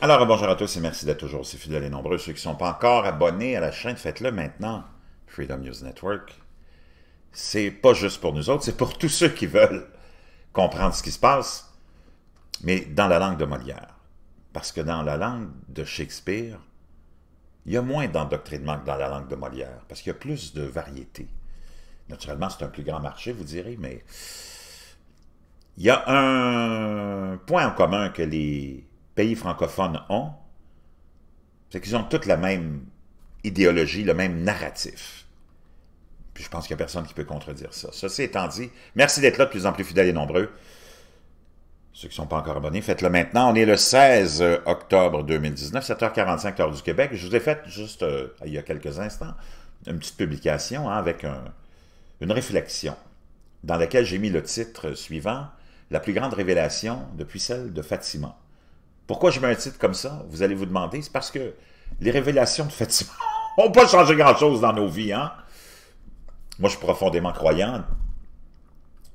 Alors, bonjour à tous et merci d'être toujours aussi fidèles et nombreux. Ceux qui ne sont pas encore abonnés à la chaîne, faites-le maintenant. Freedom News Network. C'est pas juste pour nous autres, c'est pour tous ceux qui veulent comprendre ce qui se passe, mais dans la langue de Molière. Parce que dans la langue de Shakespeare, il y a moins d'endoctrinement que dans la langue de Molière, parce qu'il y a plus de variété. Naturellement, c'est un plus grand marché, vous direz, mais il y a un point en commun que les pays francophones ont, c'est qu'ils ont toute la même idéologie, le même narratif. Puis je pense qu'il n'y a personne qui peut contredire ça. Ceci étant dit, merci d'être là de plus en plus fidèles et nombreux. Ceux qui ne sont pas encore abonnés, faites-le maintenant. On est le 16 euh, octobre 2019, 7h45, heure du Québec. Je vous ai fait juste euh, il y a quelques instants une petite publication hein, avec une réflexion dans laquelle j'ai mis le titre suivant La plus grande révélation depuis celle de Fatima. Pourquoi je mets un titre comme ça? Vous allez vous demander. C'est parce que les révélations de Fatima n'ont pas changé grand-chose dans nos vies. Hein? Moi, je suis profondément croyant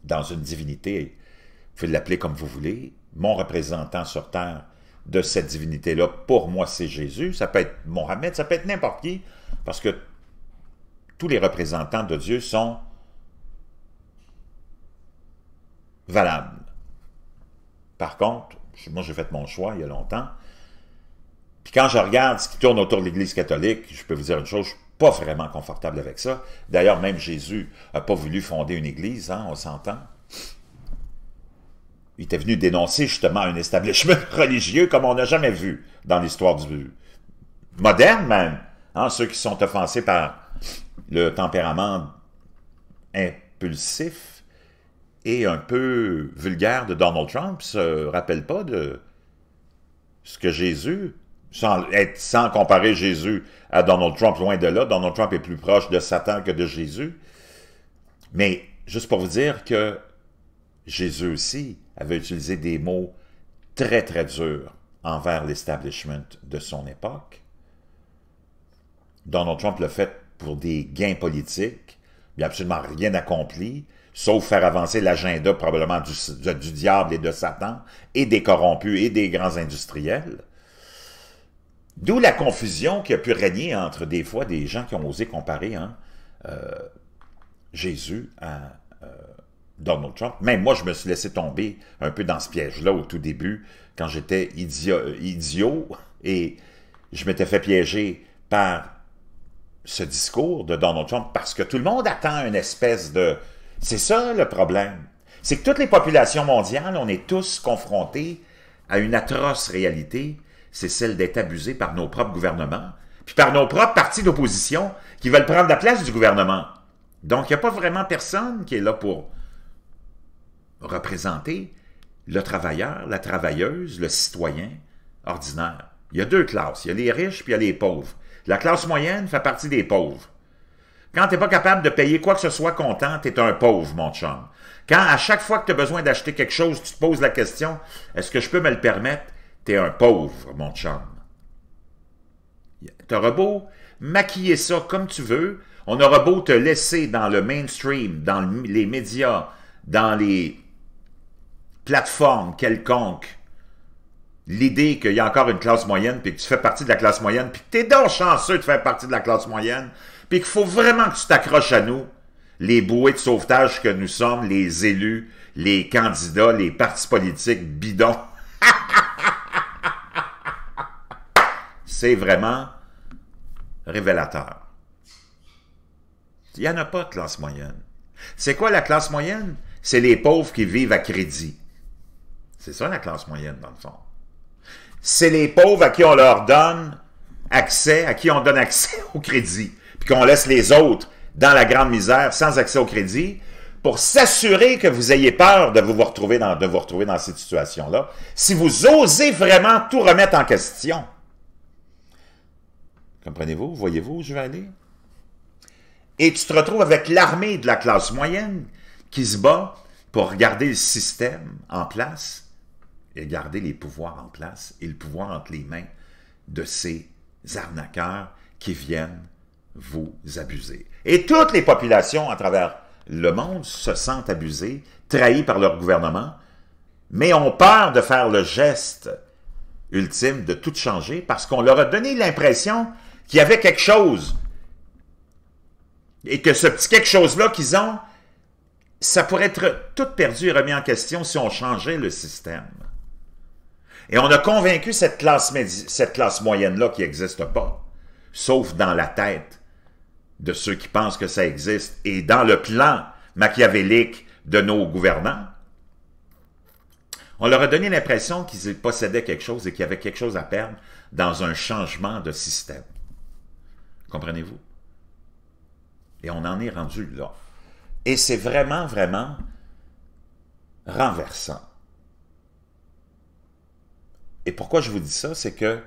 dans une divinité. Vous pouvez l'appeler comme vous voulez. Mon représentant sur Terre de cette divinité-là, pour moi, c'est Jésus. Ça peut être Mohamed, ça peut être n'importe qui. Parce que tous les représentants de Dieu sont valables. Par contre, moi, j'ai fait mon choix il y a longtemps. Puis quand je regarde ce qui tourne autour de l'Église catholique, je peux vous dire une chose, je suis pas vraiment confortable avec ça. D'ailleurs, même Jésus n'a pas voulu fonder une Église, hein, on s'entend. Il était venu dénoncer justement un établissement religieux comme on n'a jamais vu dans l'histoire du moderne même. Hein, ceux qui sont offensés par le tempérament impulsif, et un peu vulgaire de Donald Trump se rappelle pas de ce que Jésus, sans, être, sans comparer Jésus à Donald Trump, loin de là, Donald Trump est plus proche de Satan que de Jésus. Mais juste pour vous dire que Jésus aussi avait utilisé des mots très très durs envers l'establishment de son époque. Donald Trump l'a fait pour des gains politiques, il absolument rien accompli, sauf faire avancer l'agenda probablement du, diable et de Satan, et des corrompus et des grands industriels. D'où la confusion qui a pu régner entre des fois des gens qui ont osé comparer hein, euh, Jésus à euh, Donald Trump. Même moi, je me suis laissé tomber un peu dans ce piège-là au tout début, quand j'étais idiot et je m'étais fait piéger par ce discours de Donald Trump parce que tout le monde attend une espèce de... C'est ça le problème. C'est que toutes les populations mondiales, on est tous confrontés à une atroce réalité, c'est celle d'être abusés par nos propres gouvernements, puis par nos propres partis d'opposition qui veulent prendre la place du gouvernement. Donc, il n'y a pas vraiment personne qui est là pour représenter le travailleur, la travailleuse, le citoyen ordinaire. Il y a deux classes, il y a les riches puis il y a les pauvres. La classe moyenne fait partie des pauvres. Quand t'es pas capable de payer quoi que ce soit content, es un pauvre, mon chum. Quand à chaque fois que tu as besoin d'acheter quelque chose, tu te poses la question « Est-ce que je peux me le permettre? » es un pauvre, mon chum. T'auras beau maquiller ça comme tu veux, on aura beau te laisser dans le mainstream, dans les médias, dans les plateformes quelconques, l'idée qu'il y a encore une classe moyenne, puis que tu fais partie de la classe moyenne, puis que t'es donc chanceux de faire partie de la classe moyenne, puis qu'il faut vraiment que tu t'accroches à nous, les bouées de sauvetage que nous sommes, les élus, les candidats, les partis politiques bidons. C'est vraiment révélateur. Il n'y en a pas de classe moyenne. C'est quoi la classe moyenne? C'est les pauvres qui vivent à crédit. C'est ça la classe moyenne, dans le fond c'est les pauvres à qui on leur donne accès, à qui on donne accès au crédit, puis qu'on laisse les autres dans la grande misère sans accès au crédit, pour s'assurer que vous ayez peur de vous retrouver dans, de vous retrouver dans cette situation-là, si vous osez vraiment tout remettre en question. Comprenez-vous? Voyez-vous où je vais aller? Et tu te retrouves avec l'armée de la classe moyenne qui se bat pour garder le système en place et garder les pouvoirs en place et le pouvoir entre les mains de ces arnaqueurs qui viennent vous abuser. Et toutes les populations à travers le monde se sentent abusées, trahies par leur gouvernement, mais ont peur de faire le geste ultime de tout changer parce qu'on leur a donné l'impression qu'il y avait quelque chose et que ce petit quelque chose-là qu'ils ont, ça pourrait être tout perdu et remis en question si on changeait le système. Et on a convaincu cette classe, cette classe moyenne-là qui n'existe pas, sauf dans la tête de ceux qui pensent que ça existe et dans le plan machiavélique de nos gouvernants. On leur a donné l'impression qu'ils possédaient quelque chose et qu'il y avait quelque chose à perdre dans un changement de système. Comprenez-vous? Et on en est rendu là. Et c'est vraiment, vraiment renversant. Et pourquoi je vous dis ça, c'est que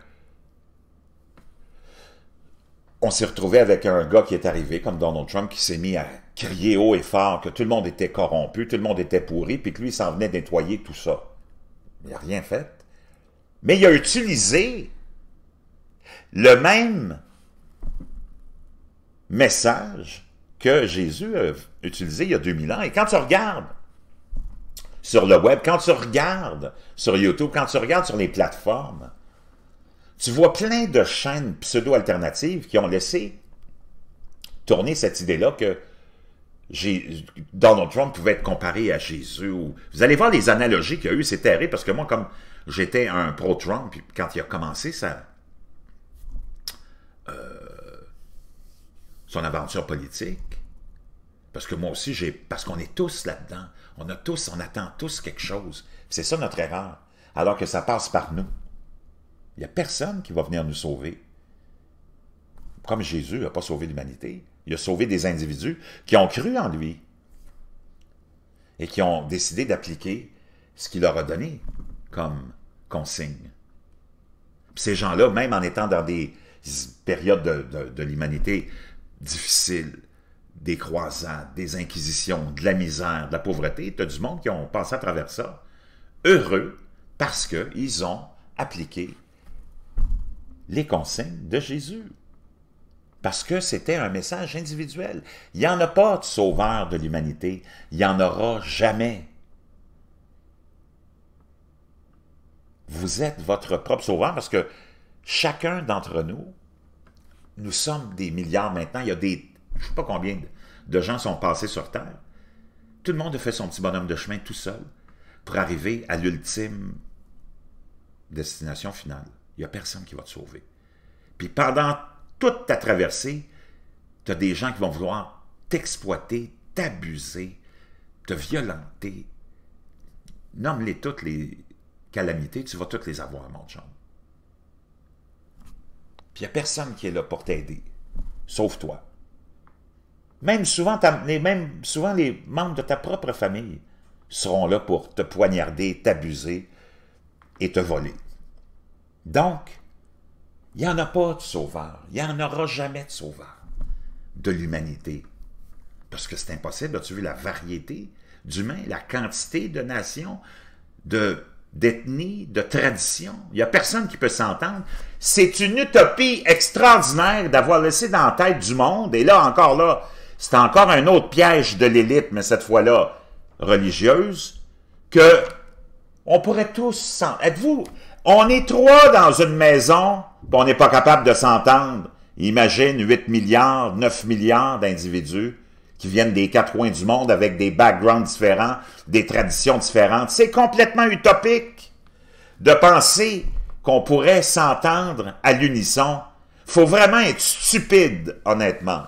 on s'est retrouvé avec un gars qui est arrivé, comme Donald Trump, qui s'est mis à crier haut et fort que tout le monde était corrompu, tout le monde était pourri, puis que lui, il s'en venait nettoyer tout ça. Il n'a rien fait. Mais il a utilisé le même message que Jésus a utilisé il y a 2000 ans. Et quand tu regardes sur le web, quand tu regardes sur YouTube, quand tu regardes sur les plateformes, tu vois plein de chaînes pseudo-alternatives qui ont laissé tourner cette idée-là que Donald Trump pouvait être comparé à Jésus. Vous allez voir les analogies qu'il y a eu, c'est terrible, parce que moi, comme j'étais un pro-Trump, quand il a commencé sa, euh, son aventure politique, parce que moi aussi, j'ai parce qu'on est tous là-dedans, on a tous, on attend tous quelque chose. C'est ça notre erreur, alors que ça passe par nous. Il n'y a personne qui va venir nous sauver. Comme Jésus n'a pas sauvé l'humanité, il a sauvé des individus qui ont cru en lui et qui ont décidé d'appliquer ce qu'il leur a donné comme consigne. ces gens-là, même en étant dans des périodes de, de l'humanité difficiles, des croisades, des inquisitions, de la misère, de la pauvreté. Tu as du monde qui ont passé à travers ça, heureux, parce qu'ils ont appliqué les consignes de Jésus. Parce que c'était un message individuel. Il n'y en a pas de sauveur de l'humanité. Il n'y en aura jamais. Vous êtes votre propre sauveur parce que chacun d'entre nous, nous sommes des milliards maintenant, il y a des, je ne sais pas combien, de de gens sont passés sur Terre. Tout le monde a fait son petit bonhomme de chemin tout seul pour arriver à l'ultime destination finale. Il n'y a personne qui va te sauver. Puis pendant toute ta traversée, tu as des gens qui vont vouloir t'exploiter, t'abuser, te violenter. Nomme-les toutes les calamités, tu vas toutes les avoir, mon chum. Puis il n'y a personne qui est là pour t'aider, sauf toi. Même souvent, les, même souvent, les membres de ta propre famille seront là pour te poignarder, t'abuser et te voler. Donc, il n'y en a pas de sauveur. Il n'y en aura jamais de sauveur de l'humanité. Parce que c'est impossible. As-tu vu la variété d'humains, la quantité de nations, de de traditions, Il n'y a personne qui peut s'entendre. C'est une utopie extraordinaire d'avoir laissé dans la tête du monde, et là encore là, c'est encore un autre piège de l'élite, mais cette fois-là religieuse, que on pourrait tous s'entendre. Êtes-vous... On est trois dans une maison, on n'est pas capable de s'entendre. Imagine 8 milliards, 9 milliards d'individus qui viennent des quatre coins du monde avec des backgrounds différents, des traditions différentes. C'est complètement utopique de penser qu'on pourrait s'entendre à l'unisson. Faut vraiment être stupide, honnêtement.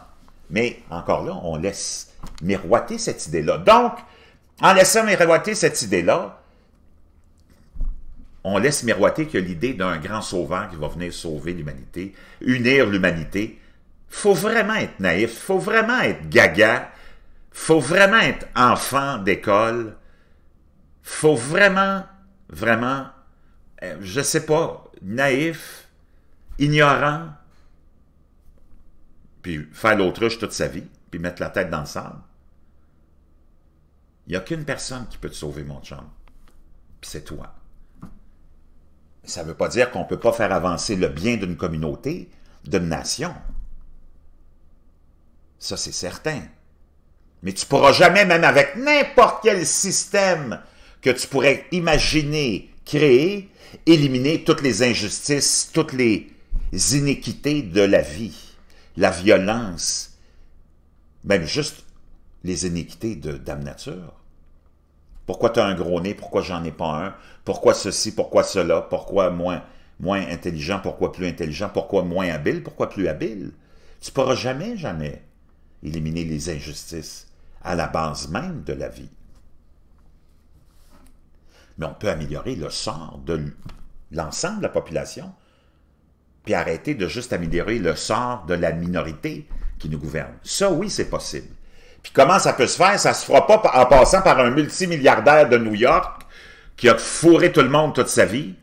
Mais encore là, on laisse miroiter cette idée-là. Donc, en laissant miroiter cette idée-là, on laisse miroiter que l'idée d'un grand sauveur qui va venir sauver l'humanité, unir l'humanité, faut vraiment être naïf, faut vraiment être gaga, faut vraiment être enfant d'école, faut vraiment, vraiment, euh, je ne sais pas, naïf, ignorant, puis faire l'autruche toute sa vie, puis mettre la tête dans le sable. Il n'y a qu'une personne qui peut te sauver, mon chum, puis c'est toi. Ça ne veut pas dire qu'on ne peut pas faire avancer le bien d'une communauté, d'une nation. Ça, c'est certain. Mais tu ne pourras jamais, même avec n'importe quel système que tu pourrais imaginer, créer, éliminer toutes les injustices, toutes les inéquités de la vie la violence, même juste les iniquités de Dame Nature. Pourquoi tu as un gros nez, pourquoi j'en ai pas un, pourquoi ceci, pourquoi cela, pourquoi moins, moins intelligent, pourquoi plus intelligent, pourquoi moins habile, pourquoi plus habile. Tu pourras jamais, jamais éliminer les injustices à la base même de la vie. Mais on peut améliorer le sort de l'ensemble de la population puis arrêter de juste améliorer le sort de la minorité qui nous gouverne. Ça, oui, c'est possible. Puis comment ça peut se faire? Ça se fera pas en passant par un multimilliardaire de New York qui a fourré tout le monde toute sa vie,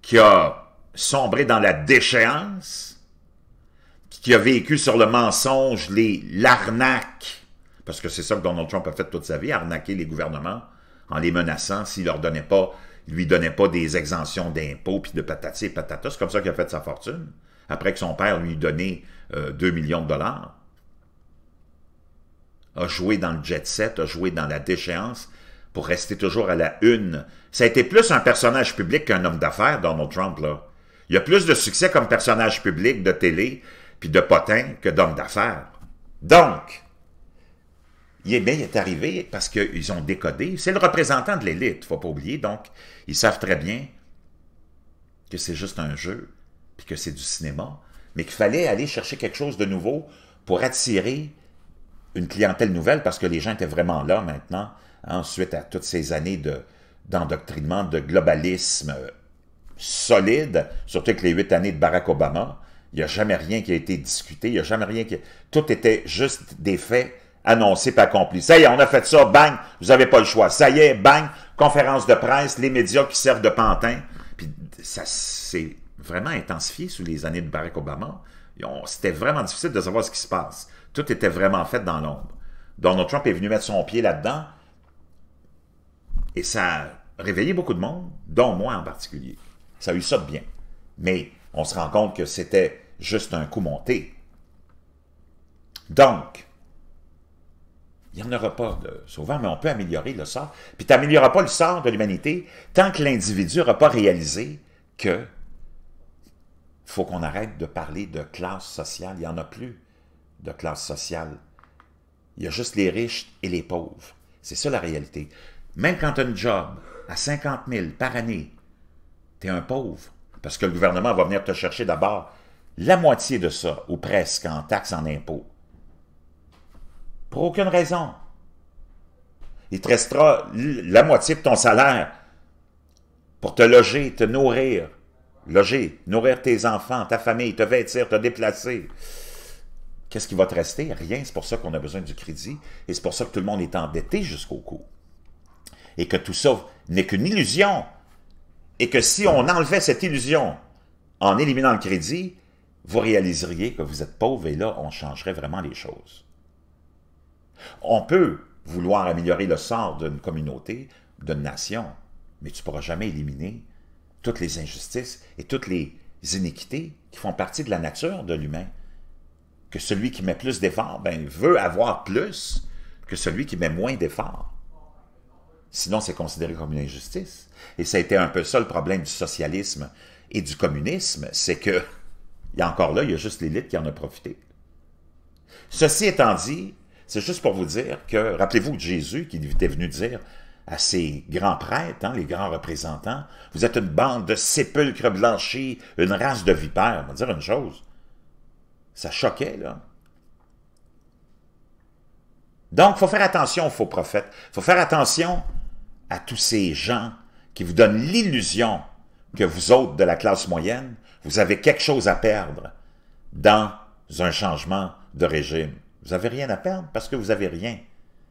qui a sombré dans la déchéance, qui a vécu sur le mensonge, les l'arnaque, parce que c'est ça que Donald Trump a fait toute sa vie, arnaquer les gouvernements en les menaçant s'ils leur donnait pas lui donnait pas des exemptions d'impôts, puis de patati et patata. C'est comme ça qu'il a fait sa fortune, après que son père lui donnait donné 2 euh, millions de dollars. A joué dans le jet-set, a joué dans la déchéance, pour rester toujours à la une. Ça a été plus un personnage public qu'un homme d'affaires, Donald Trump, là. Il a plus de succès comme personnage public de télé puis de potin que d'homme d'affaires. Donc, il est bien, est arrivé parce qu'ils ont décodé. C'est le représentant de l'élite, faut pas oublier. Donc, ils savent très bien que c'est juste un jeu, puis que c'est du cinéma, mais qu'il fallait aller chercher quelque chose de nouveau pour attirer une clientèle nouvelle parce que les gens étaient vraiment là maintenant, ensuite hein, suite à toutes ces années d'endoctrinement, de, globalisme euh, solide, surtout que les huit années de Barack Obama, il n'y a jamais rien qui a été discuté, il n'y a jamais rien qui... Tout était juste des faits annoncé pas accompli. Ça y est, on a fait ça, bang, vous n'avez pas le choix. Ça y est, bang, conférence de presse, les médias qui servent de pantin. Puis ça s'est vraiment intensifié sous les années de Barack Obama. C'était vraiment difficile de savoir ce qui se passe. Tout était vraiment fait dans l'ombre. Donald Trump est venu mettre son pied là-dedans et ça a réveillé beaucoup de monde, dont moi en particulier. Ça a eu ça de bien. Mais on se rend compte que c'était juste un coup monté. Donc, il n'y en aura pas de souvent, mais on peut améliorer le sort. Puis tu n'amélioreras pas le sort de l'humanité tant que l'individu n'aura pas réalisé que faut qu'on arrête de parler de classe sociale. Il n'y en a plus de classe sociale. Il y a juste les riches et les pauvres. C'est ça la réalité. Même quand tu as un job à 50 000 par année, tu es un pauvre. Parce que le gouvernement va venir te chercher d'abord la moitié de ça, ou presque, en taxes, en impôts. Pour aucune raison. Il te restera la moitié de ton salaire pour te loger, te nourrir. Loger, nourrir tes enfants, ta famille, te vêtir, te déplacer. Qu'est-ce qui va te rester? Rien. C'est pour ça qu'on a besoin du crédit. Et c'est pour ça que tout le monde est endetté jusqu'au cou. Et que tout ça n'est qu'une illusion. Et que si on enlevait cette illusion en éliminant le crédit, vous réaliseriez que vous êtes pauvre et là, on changerait vraiment les choses. On peut vouloir améliorer le sort d'une communauté, d'une nation, mais tu ne pourras jamais éliminer toutes les injustices et toutes les iniquités qui font partie de la nature de l'humain. Que celui qui met plus d'efforts ben, veut avoir plus que celui qui met moins d'efforts. Sinon, c'est considéré comme une injustice. Et ça a été un peu ça le problème du socialisme et du communisme, c'est que, il y a encore là, il y a juste l'élite qui en a profité. Ceci étant dit, c'est juste pour vous dire que, rappelez-vous de Jésus qui était venu dire à ses grands prêtres, hein, les grands représentants, vous êtes une bande de sépulcres blanchis, une race de vipères. On va dire une chose. Ça choquait, là. Donc, il faut faire attention aux faux prophètes. Il faut faire attention à tous ces gens qui vous donnent l'illusion que vous autres de la classe moyenne, vous avez quelque chose à perdre dans un changement de régime. Vous n'avez rien à perdre parce que vous n'avez rien.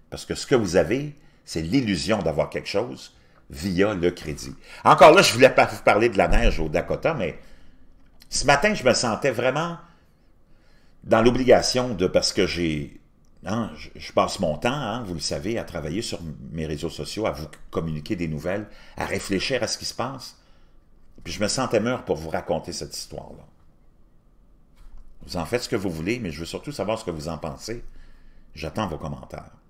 Parce que ce que vous avez, c'est l'illusion d'avoir quelque chose via le crédit. Encore là, je voulais pas vous parler de la neige au Dakota, mais ce matin, je me sentais vraiment dans l'obligation de, parce que j'ai, hein, je passe mon temps, hein, vous le savez, à travailler sur mes réseaux sociaux, à vous communiquer des nouvelles, à réfléchir à ce qui se passe. Puis je me sentais mûr pour vous raconter cette histoire-là. Vous en faites ce que vous voulez, mais je veux surtout savoir ce que vous en pensez. J'attends vos commentaires.